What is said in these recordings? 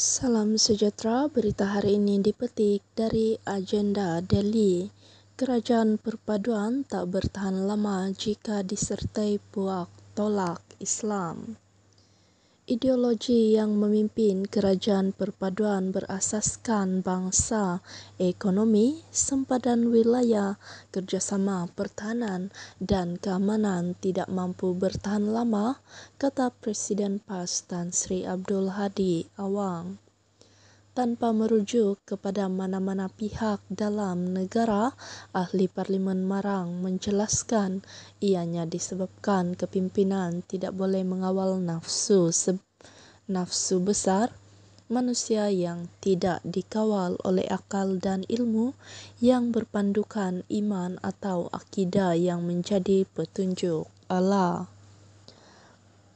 Salam sejahtera, berita hari ini dipetik dari agenda Delhi. Kerajaan perpaduan tak bertahan lama jika disertai puak tolak Islam ideologi yang memimpin kerajaan perpaduan berasaskan bangsa, ekonomi, sempadan wilayah, kerjasama pertahanan dan keamanan tidak mampu bertahan lama, kata Presiden PAS Tan Sri Abdul Hadi Awang tanpa merujuk kepada mana-mana pihak dalam negara, ahli parlimen Marang menjelaskan ianya disebabkan kepimpinan tidak boleh mengawal nafsu nafsu besar manusia yang tidak dikawal oleh akal dan ilmu yang berpandukan iman atau akidah yang menjadi petunjuk Allah.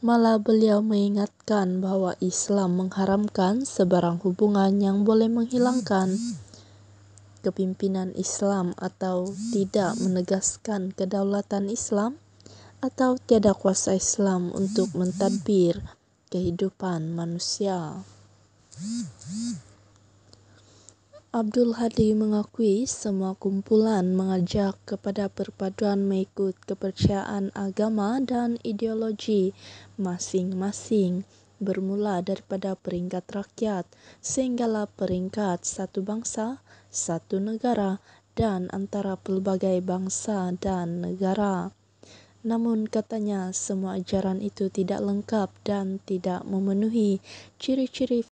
Malah beliau mengingatkan bahwa Islam mengharamkan sebarang hubungan yang boleh menghilangkan kepimpinan Islam atau tidak menegaskan kedaulatan Islam atau tiada kuasa Islam untuk mentadbir kehidupan manusia. Abdul Hadi mengakui semua kumpulan mengajak kepada perpaduan mengikut kepercayaan agama dan ideologi masing-masing bermula daripada peringkat rakyat sehingga sehinggalah peringkat satu bangsa, satu negara dan antara pelbagai bangsa dan negara. Namun katanya semua ajaran itu tidak lengkap dan tidak memenuhi ciri-ciri